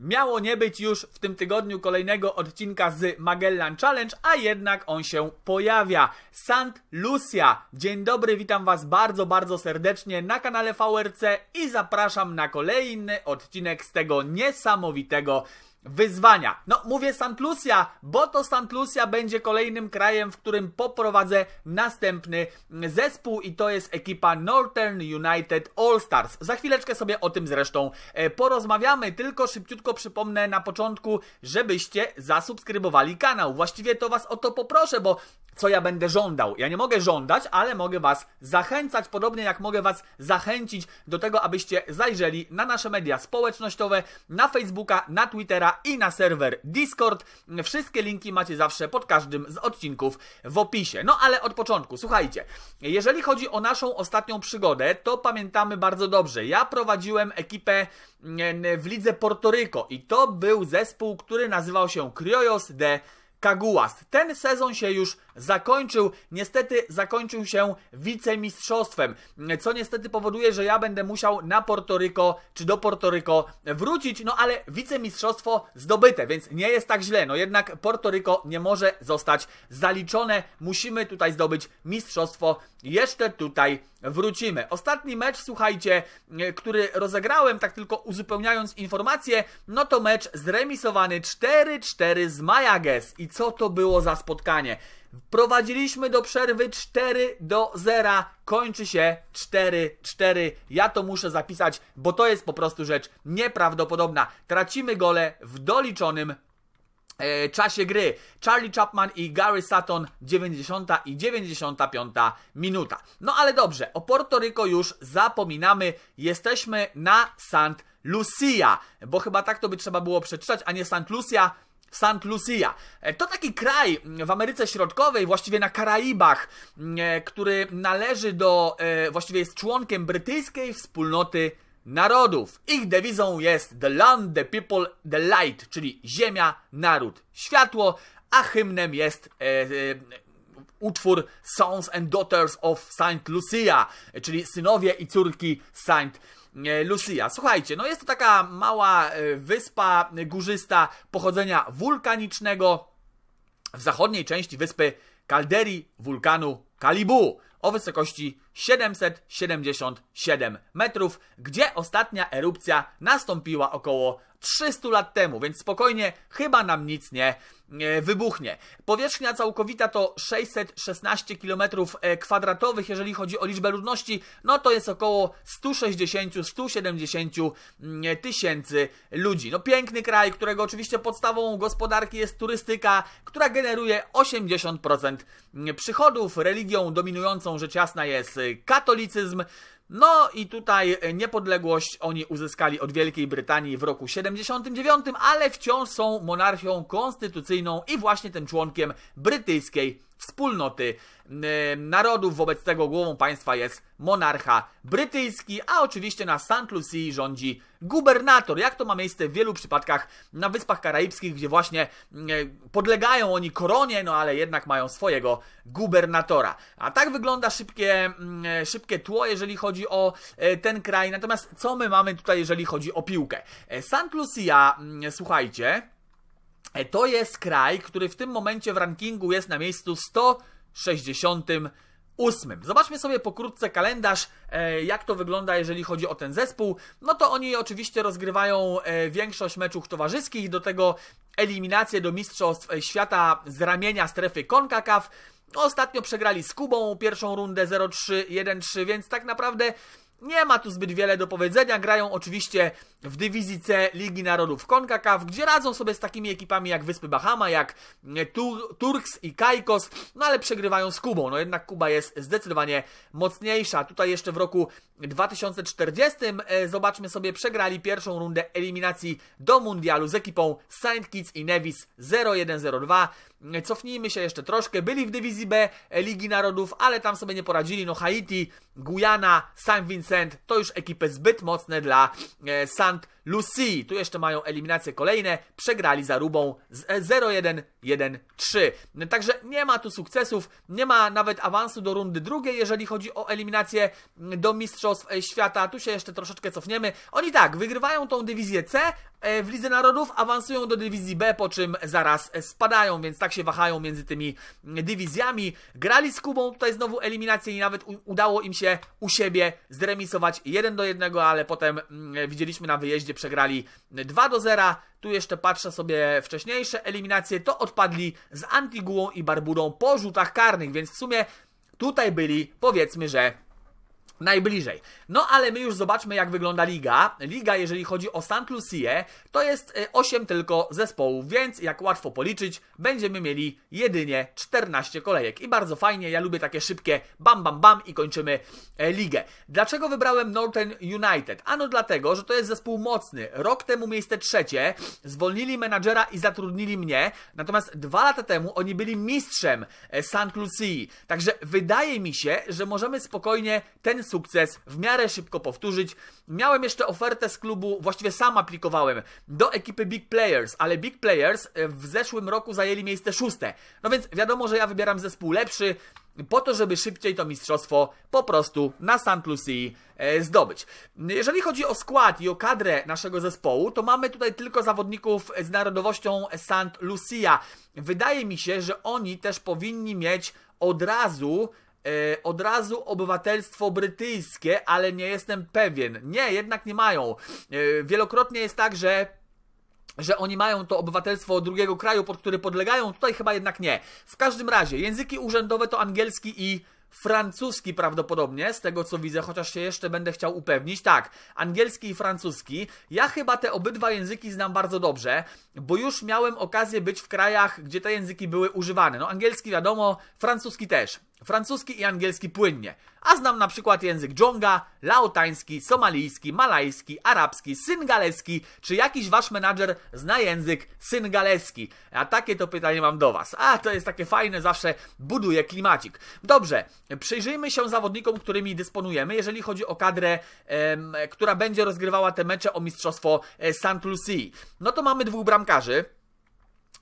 Miało nie być już w tym tygodniu kolejnego odcinka z Magellan Challenge, a jednak on się pojawia. Sant Lucia. Dzień dobry, witam Was bardzo, bardzo serdecznie na kanale VRC i zapraszam na kolejny odcinek z tego niesamowitego wyzwania. No, mówię St. Lucia, bo to St. Lucia będzie kolejnym krajem, w którym poprowadzę następny zespół i to jest ekipa Northern United All Stars. Za chwileczkę sobie o tym zresztą e, porozmawiamy, tylko szybciutko przypomnę na początku, żebyście zasubskrybowali kanał. Właściwie to Was o to poproszę, bo co ja będę żądał? Ja nie mogę żądać, ale mogę Was zachęcać, podobnie jak mogę Was zachęcić do tego, abyście zajrzeli na nasze media społecznościowe, na Facebooka, na Twittera, i na serwer Discord. Wszystkie linki macie zawsze pod każdym z odcinków w opisie. No ale od początku, słuchajcie, jeżeli chodzi o naszą ostatnią przygodę, to pamiętamy bardzo dobrze. Ja prowadziłem ekipę mm, w lidze Portoryko i to był zespół, który nazywał się Criollos de Caguas. Ten sezon się już zakończył. Niestety zakończył się wicemistrzostwem, co niestety powoduje, że ja będę musiał na Portoryko czy do Portoryko wrócić, no ale wicemistrzostwo zdobyte, więc nie jest tak źle. No jednak Portoryko nie może zostać zaliczone. Musimy tutaj zdobyć mistrzostwo. Jeszcze tutaj wrócimy. Ostatni mecz, słuchajcie, który rozegrałem, tak tylko uzupełniając informacje, no to mecz zremisowany 4-4 z Majages. I co to było za spotkanie? Prowadziliśmy do przerwy 4 do 0. Kończy się 4-4. Ja to muszę zapisać, bo to jest po prostu rzecz nieprawdopodobna. Tracimy gole w doliczonym e, czasie gry. Charlie Chapman i Gary Sutton 90 i 95 minuta. No ale dobrze, o Porto Rico już zapominamy. Jesteśmy na Sant Lucia, bo chyba tak to by trzeba było przeczytać, a nie Sant Lucia St. Lucia. E, to taki kraj w Ameryce Środkowej, właściwie na Karaibach, e, który należy do, e, właściwie jest członkiem brytyjskiej wspólnoty narodów. Ich dewizą jest The Land, The People, The Light, czyli ziemia, naród, światło, a hymnem jest e, e, utwór Sons and Daughters of St. Lucia, czyli synowie i córki St. Lucia. E, Lucia. Słuchajcie, no jest to taka mała e, wyspa górzysta pochodzenia wulkanicznego w zachodniej części wyspy Kalderii wulkanu Kalibu o wysokości 777 metrów, gdzie ostatnia erupcja nastąpiła około 300 lat temu, więc spokojnie chyba nam nic nie wybuchnie. Powierzchnia całkowita to 616 km e, kwadratowych, jeżeli chodzi o liczbę ludności, no to jest około 160-170 mm, tysięcy ludzi. No piękny kraj, którego oczywiście podstawą gospodarki jest turystyka, która generuje 80% przychodów. Religią dominującą rzecz jasna jest katolicyzm no i tutaj e, niepodległość oni uzyskali od Wielkiej Brytanii w roku 79, ale wciąż są monarchią konstytucyjną i właśnie tym członkiem brytyjskiej wspólnoty e, narodów. Wobec tego głową państwa jest monarcha brytyjski, a oczywiście na St. Lucie rządzi gubernator. Jak to ma miejsce w wielu przypadkach na Wyspach Karaibskich, gdzie właśnie e, podlegają oni koronie, no ale jednak mają swojego gubernatora. A tak wygląda szybkie, szybkie tło, jeżeli chodzi chodzi o e, ten kraj. Natomiast co my mamy tutaj, jeżeli chodzi o piłkę? E, St. Lucia, mm, słuchajcie, e, to jest kraj, który w tym momencie w rankingu jest na miejscu 168. Zobaczmy sobie pokrótce kalendarz, jak to wygląda, jeżeli chodzi o ten zespół. No to oni oczywiście rozgrywają większość meczów towarzyskich, do tego eliminację do Mistrzostw Świata z ramienia strefy CONCACAF. Ostatnio przegrali z Kubą pierwszą rundę 0-3, 1-3, więc tak naprawdę nie ma tu zbyt wiele do powiedzenia. Grają oczywiście w dywizji C Ligi Narodów CONCACAF, gdzie radzą sobie z takimi ekipami jak Wyspy Bahama, jak e, Tur Turks i Kajkos, no ale przegrywają z Kubą. No jednak Kuba jest zdecydowanie mocniejsza. Tutaj jeszcze w roku 2040 e, zobaczmy sobie, przegrali pierwszą rundę eliminacji do mundialu z ekipą St. Kitts i Nevis 0102. E, cofnijmy się jeszcze troszkę. Byli w dywizji B e, Ligi Narodów, ale tam sobie nie poradzili. No Haiti, Guyana, St. Vincent to już ekipy zbyt mocne dla e, San land Lucy. Tu jeszcze mają eliminacje kolejne. Przegrali za Rubą z 0-1-1-3. E, Także nie ma tu sukcesów, nie ma nawet awansu do rundy drugiej, jeżeli chodzi o eliminację mm, do Mistrzostw e, Świata. Tu się jeszcze troszeczkę cofniemy. Oni tak, wygrywają tą dywizję C e, w Lidze Narodów, awansują do dywizji B, po czym zaraz spadają, więc tak się wahają między tymi mm, dywizjami. Grali z Kubą, tutaj znowu eliminację i nawet udało im się u siebie zremisować 1 do 1, ale potem mm, widzieliśmy na wyjeździe gdzie przegrali 2 do 0. Tu jeszcze patrzę sobie wcześniejsze eliminacje, to odpadli z Antiguą i Barbudą po rzutach karnych, więc w sumie tutaj byli powiedzmy, że najbliżej. No ale my już zobaczmy, jak wygląda liga. Liga, jeżeli chodzi o St. Lucie, to jest 8 e, tylko zespołów, więc jak łatwo policzyć, będziemy mieli jedynie 14 kolejek. I bardzo fajnie, ja lubię takie szybkie bam, bam, bam i kończymy e, ligę. Dlaczego wybrałem Northern United? Ano dlatego, że to jest zespół mocny. Rok temu miejsce trzecie, zwolnili menadżera i zatrudnili mnie, natomiast dwa lata temu oni byli mistrzem e, St. Lucie. Także wydaje mi się, że możemy spokojnie ten sukces w miarę szybko powtórzyć. Miałem jeszcze ofertę z klubu, właściwie sam aplikowałem, do ekipy Big Players, ale Big Players e, w zeszłym roku zajęli miejsce szóste. No więc wiadomo, że ja wybieram zespół lepszy, po to, żeby szybciej to mistrzostwo po prostu na St. Lucie zdobyć. Jeżeli chodzi o skład i o kadrę naszego zespołu, to mamy tutaj tylko zawodników z narodowością St. Lucia. Wydaje mi się, że oni też powinni mieć od razu E, od razu obywatelstwo brytyjskie, ale nie jestem pewien. Nie, jednak nie mają. E, wielokrotnie jest tak, że że oni mają to obywatelstwo drugiego kraju, pod który podlegają, tutaj chyba jednak nie. W każdym razie, języki urzędowe to angielski i francuski prawdopodobnie, z tego co widzę, chociaż się jeszcze będę chciał upewnić. Tak, angielski i francuski. Ja chyba te obydwa języki znam bardzo dobrze, bo już miałem okazję być w krajach, gdzie te języki były używane. No angielski wiadomo, francuski też francuski i angielski płynnie, a znam na przykład język dżonga, laotański, somalijski, malajski, arabski, syngaleski, czy jakiś wasz menadżer zna język syngaleski? A takie to pytanie mam do was. A, to jest takie fajne, zawsze buduje klimacik. Dobrze, przyjrzyjmy się zawodnikom, którymi dysponujemy, jeżeli chodzi o kadrę, em, która będzie rozgrywała te mecze o Mistrzostwo e, St. Lucie. No to mamy dwóch bramkarzy.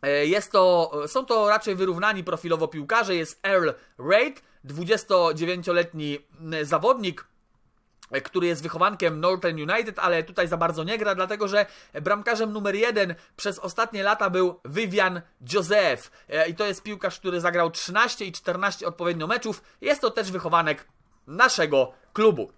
E, jest to, są to raczej wyrównani profilowo piłkarze. Jest Earl Reid, 29-letni zawodnik, e, który jest wychowankiem Northern United, ale tutaj za bardzo nie gra, dlatego że bramkarzem numer jeden przez ostatnie lata był Vivian Joseph. E, I to jest piłkarz, który zagrał 13 i 14 odpowiednio meczów. Jest to też wychowanek naszego klubu.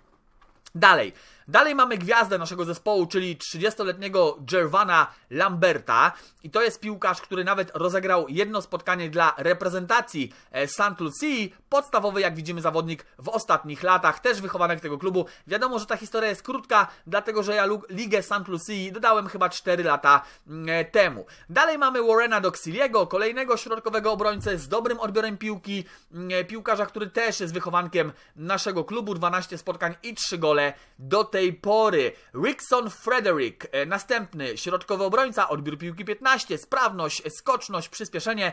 Dalej, Dalej mamy gwiazdę naszego zespołu, czyli 30-letniego Gervana Lamberta i to jest piłkarz, który nawet rozegrał jedno spotkanie dla reprezentacji St. Lucie, podstawowy jak widzimy zawodnik w ostatnich latach, też wychowanek tego klubu. Wiadomo, że ta historia jest krótka, dlatego że ja Ligę St. Lucie dodałem chyba 4 lata mm, e, temu. Dalej mamy Warrena Doxiliego, kolejnego środkowego obrońcę z dobrym odbiorem piłki, mm, e, piłkarza, który też jest wychowankiem naszego klubu, 12 spotkań i 3 gole do tej pory. Rickson Frederick, e, następny środkowy obrońca, odbiór piłki 15, sprawność, e, skoczność, przyspieszenie,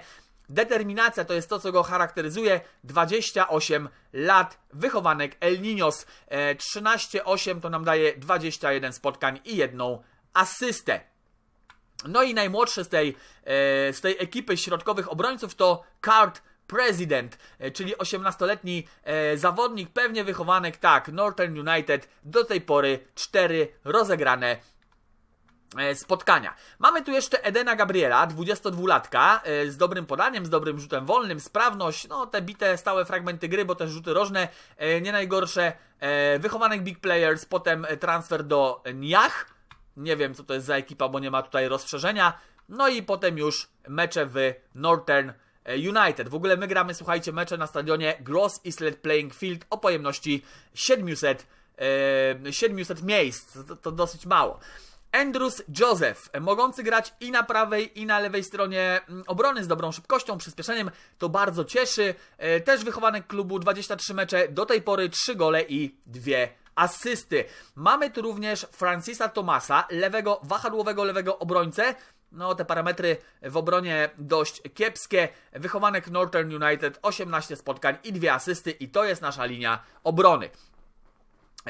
Determinacja to jest to, co go charakteryzuje. 28 lat, wychowanek El Niños. 13-8 e, to nam daje 21 spotkań i jedną asystę. No i najmłodszy z tej, z tej ekipy środkowych obrońców to Card President, e, czyli 18-letni e, zawodnik, pewnie wychowanek, tak, Northern United, do tej pory cztery rozegrane e, spotkania. Mamy tu jeszcze Edena Gabriela, 22-latka, z dobrym podaniem, z dobrym rzutem wolnym, sprawność, no te bite stałe fragmenty gry, bo też rzuty rożne, nie najgorsze. Wychowanek Big Players, potem transfer do Niach, nie wiem co to jest za ekipa, bo nie ma tutaj rozszerzenia. No i potem już mecze w Northern E, United. W ogóle my gramy, słuchajcie, mecze na stadionie Gross Islet Playing Field o pojemności 700, 700 e, miejsc. To, to dosyć mało. Andrews Joseph, e, mogący grać i na prawej, i na lewej stronie mm, obrony z dobrą szybkością, przyspieszeniem, to bardzo cieszy. Też wychowany klubu, 23 mecze, do tej pory 3 gole i 2 asysty. Mamy tu również Francisa Tomasa, lewego, wahadłowego lewego obrońcę, no, te parametry w obronie dość kiepskie. Wychowanek Northern United, 18 spotkań i dwie asysty, i to jest nasza linia obrony.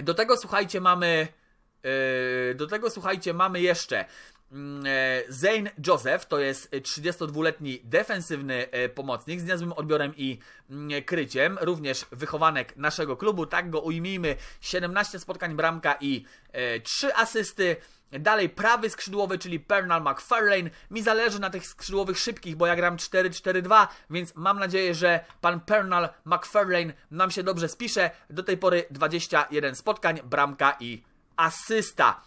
Do tego słuchajcie, mamy. Yy, do tego słuchajcie, mamy jeszcze Mm, e, Zane Joseph to jest 32-letni defensywny e, pomocnik z niezłym odbiorem i mm, kryciem, również wychowanek naszego klubu, tak go ujmijmy, 17 spotkań bramka i 3 e, asysty. Dalej prawy skrzydłowy, czyli Pernal McFarlane. Mi zależy na tych skrzydłowych szybkich, bo ja gram 4-4-2, więc mam nadzieję, że pan Pernal McFarlane nam się dobrze spisze. Do tej pory 21 spotkań, bramka i asysta.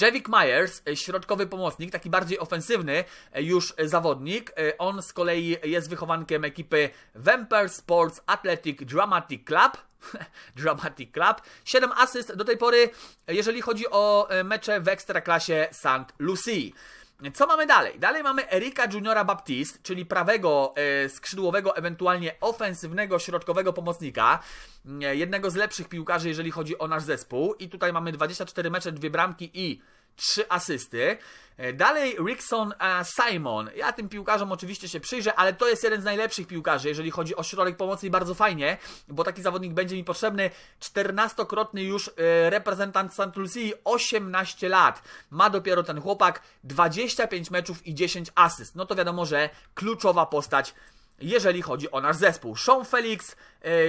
Javik Myers, e, środkowy pomocnik, taki bardziej ofensywny e, już e, zawodnik, on z kolei jest wychowankiem ekipy Vampire Sports Athletic Dramatic Club. Dramatic Club. 7 asyst do tej pory, jeżeli chodzi o mecze w Ekstraklasie St. Lucie co mamy dalej? Dalej mamy Erika Juniora Baptiste, czyli prawego e, skrzydłowego, ewentualnie ofensywnego, środkowego pomocnika. E, jednego z lepszych piłkarzy, jeżeli chodzi o nasz zespół. I tutaj mamy 24 mecze, dwie bramki i trzy asysty. E, dalej Rickson e, Simon. Ja tym piłkarzom oczywiście się przyjrzę, ale to jest jeden z najlepszych piłkarzy, jeżeli chodzi o środek pomocy i bardzo fajnie, bo taki zawodnik będzie mi potrzebny. 14-krotny już e, reprezentant St. Lucie, 18 lat. Ma dopiero ten chłopak 25 meczów i 10 asyst. No to wiadomo, że kluczowa postać jeżeli chodzi o nasz zespół. Sean Felix,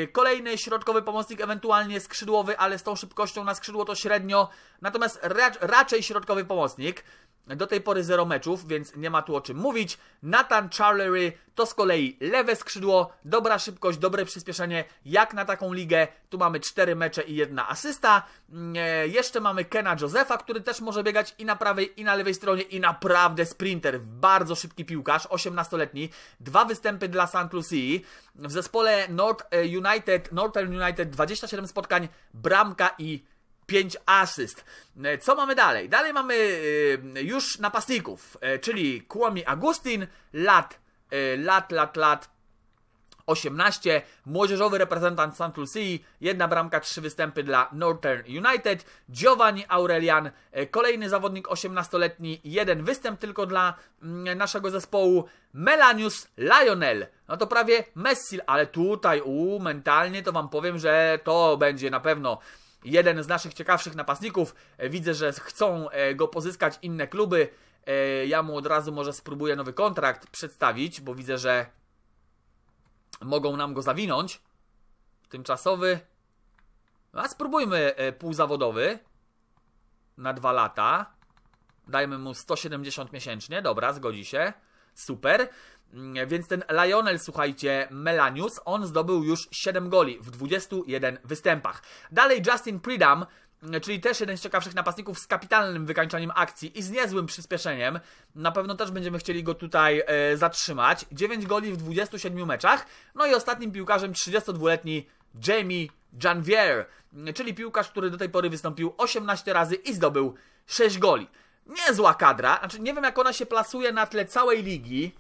y, kolejny środkowy pomocnik, ewentualnie skrzydłowy, ale z tą szybkością na skrzydło to średnio. Natomiast raczej środkowy pomocnik. Do tej pory zero meczów, więc nie ma tu o czym mówić. Nathan Charlery to z kolei lewe skrzydło, dobra szybkość, dobre przyspieszenie, jak na taką ligę. Tu mamy cztery mecze i jedna asysta. Mm, e, jeszcze mamy Kena Josefa, który też może biegać i na prawej, i na lewej stronie i naprawdę sprinter, bardzo szybki piłkarz, 18-letni. Dwa występy dla St. Lucie. W zespole North e, United, Northern United 27 spotkań, bramka i 5 asyst. E, co mamy dalej? Dalej mamy e, już napastników, e, czyli Kłomi Agustin, lat, lat, lat, lat 18, młodzieżowy reprezentant St. Lucie, jedna bramka, trzy występy dla Northern United, Giovanni Aurelian, kolejny zawodnik 18-letni, jeden występ tylko dla mm, naszego zespołu, Melanius Lionel, no to prawie Messi, ale tutaj u mentalnie to Wam powiem, że to będzie na pewno jeden z naszych ciekawszych napastników. E, widzę, że chcą e, go pozyskać inne kluby. E, ja mu od razu może spróbuję nowy kontrakt przedstawić, bo widzę, że mogą nam go zawinąć. Tymczasowy. No a spróbujmy półzawodowy na dwa lata. Dajmy mu 170 miesięcznie. Dobra, zgodzi się super. Mm, więc ten Lionel, słuchajcie, Melanius, on zdobył już 7 goli w 21 występach. Dalej Justin Pridam, mm, czyli też jeden z ciekawszych napastników z kapitalnym wykańczaniem akcji i z niezłym przyspieszeniem. Na pewno też będziemy chcieli go tutaj e, zatrzymać. 9 goli w 27 meczach. No i ostatnim piłkarzem 32-letni Jamie Janvier, mm, czyli piłkarz, który do tej pory wystąpił 18 razy i zdobył 6 goli niezła kadra. Znaczy, nie wiem, jak ona się plasuje na tle całej ligi.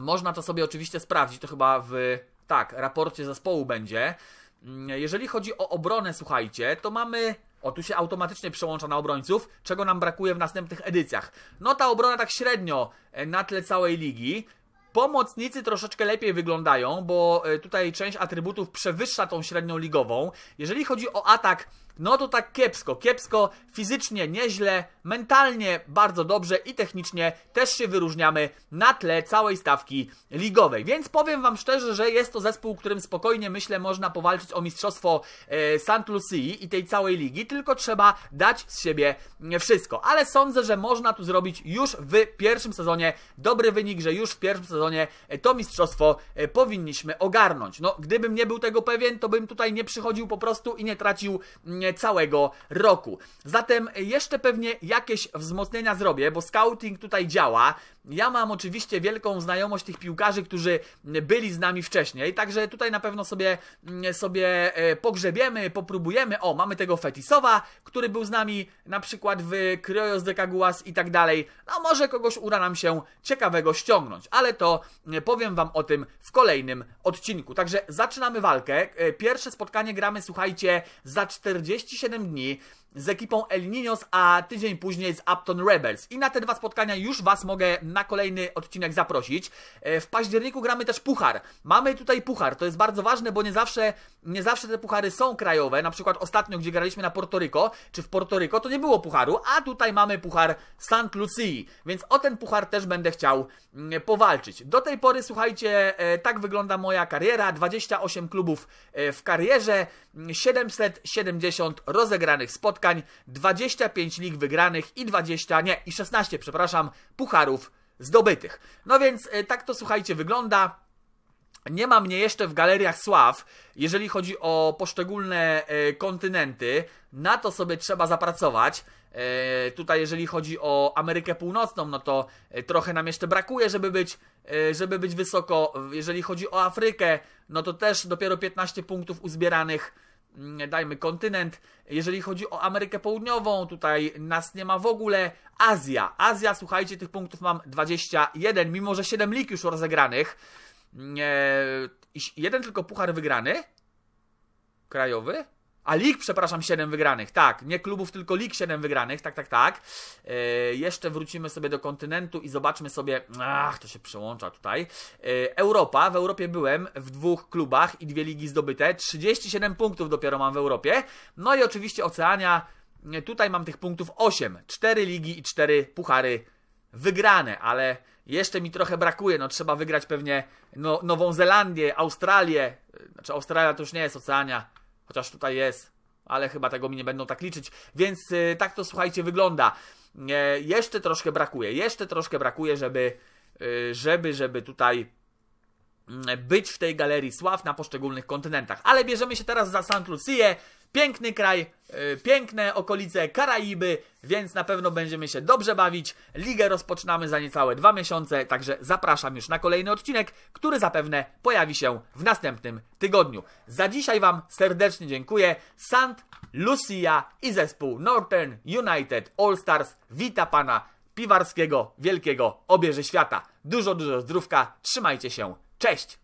Można to sobie oczywiście sprawdzić, to chyba w tak, raporcie zespołu będzie. Mm, jeżeli chodzi o obronę, słuchajcie, to mamy. O, tu się automatycznie przełącza na obrońców, czego nam brakuje w następnych edycjach. No ta obrona tak średnio e, na tle całej ligi. Pomocnicy troszeczkę lepiej wyglądają, bo e, tutaj część atrybutów przewyższa tą średnią ligową. Jeżeli chodzi o atak, no to tak kiepsko, kiepsko, fizycznie nieźle, mentalnie bardzo dobrze i technicznie też się wyróżniamy na tle całej stawki ligowej. Więc powiem Wam szczerze, że jest to zespół, którym spokojnie myślę można powalczyć o mistrzostwo e, St. Lucie i tej całej ligi, tylko trzeba dać z siebie wszystko. Ale sądzę, że można tu zrobić już w pierwszym sezonie dobry wynik, że już w pierwszym sezonie e, to mistrzostwo e, powinniśmy ogarnąć. No, gdybym nie był tego pewien, to bym tutaj nie przychodził po prostu i nie tracił mm, całego roku. Zatem jeszcze pewnie jakieś wzmocnienia zrobię, bo scouting tutaj działa. Ja mam oczywiście wielką znajomość tych piłkarzy, którzy byli z nami wcześniej, także tutaj na pewno sobie, sobie e, pogrzebiemy, popróbujemy. O, mamy tego Fetisowa, który był z nami na przykład w Kryojos de Caguas i tak dalej. No może kogoś uda nam się ciekawego ściągnąć, ale to e, powiem Wam o tym w kolejnym odcinku. Także zaczynamy walkę. E, pierwsze spotkanie gramy, słuchajcie, za 40 37 dni z ekipą El Niños, a tydzień później z Upton Rebels. I na te dwa spotkania już Was mogę na kolejny odcinek zaprosić. E, w październiku gramy też puchar. Mamy tutaj puchar, to jest bardzo ważne, bo nie zawsze, nie zawsze te puchary są krajowe. Na przykład ostatnio, gdzie graliśmy na Portoryko, czy w Portoryko, to nie było pucharu, a tutaj mamy puchar St. Lucie. Więc o ten puchar też będę chciał mm, powalczyć. Do tej pory, słuchajcie, e, tak wygląda moja kariera. 28 klubów e, w karierze, 770 mm, rozegranych spotkań spotkań, 25 lig wygranych i 20, nie, i 16, przepraszam, pucharów zdobytych. No więc e, tak to słuchajcie wygląda. Nie ma mnie jeszcze w galeriach sław, jeżeli chodzi o poszczególne e, kontynenty. Na to sobie trzeba zapracować. E, tutaj, jeżeli chodzi o Amerykę Północną, no to trochę nam jeszcze brakuje, żeby być, żeby być wysoko. Jeżeli chodzi o Afrykę, no to też dopiero 15 punktów uzbieranych Mm, dajmy kontynent. Jeżeli chodzi o Amerykę Południową, tutaj nas nie ma w ogóle. Azja. Azja, słuchajcie, tych punktów mam 21, mimo że 7 lig już rozegranych. Eee, jeden tylko puchar wygrany. Krajowy? A lig, przepraszam, 7 wygranych, tak. Nie klubów, tylko lig 7 wygranych, tak, tak, tak. E, jeszcze wrócimy sobie do kontynentu i zobaczmy sobie. Ach, to się przełącza tutaj. E, Europa, w Europie byłem w dwóch klubach i dwie ligi zdobyte. 37 punktów dopiero mam w Europie. No i oczywiście Oceania. E, tutaj mam tych punktów 8. 4 ligi i 4 puchary wygrane, ale jeszcze mi trochę brakuje. No trzeba wygrać pewnie no, Nową Zelandię, Australię. Znaczy Australia to już nie jest Oceania Chociaż tutaj jest, ale chyba tego mi nie będą tak liczyć. Więc yy, tak to słuchajcie wygląda. E, jeszcze troszkę brakuje, jeszcze troszkę brakuje, żeby, yy, żeby, żeby tutaj mm, być w tej galerii sław na poszczególnych kontynentach. Ale bierzemy się teraz za St. Lucie. Piękny kraj, y, piękne okolice Karaiby, więc na pewno będziemy się dobrze bawić. Ligę rozpoczynamy za niecałe dwa miesiące, także zapraszam już na kolejny odcinek, który zapewne pojawi się w następnym tygodniu. Za dzisiaj Wam serdecznie dziękuję. Sant Lucia i zespół Northern United All Stars wita Pana Piwarskiego Wielkiego Obieży Świata. Dużo, dużo zdrówka, trzymajcie się, cześć!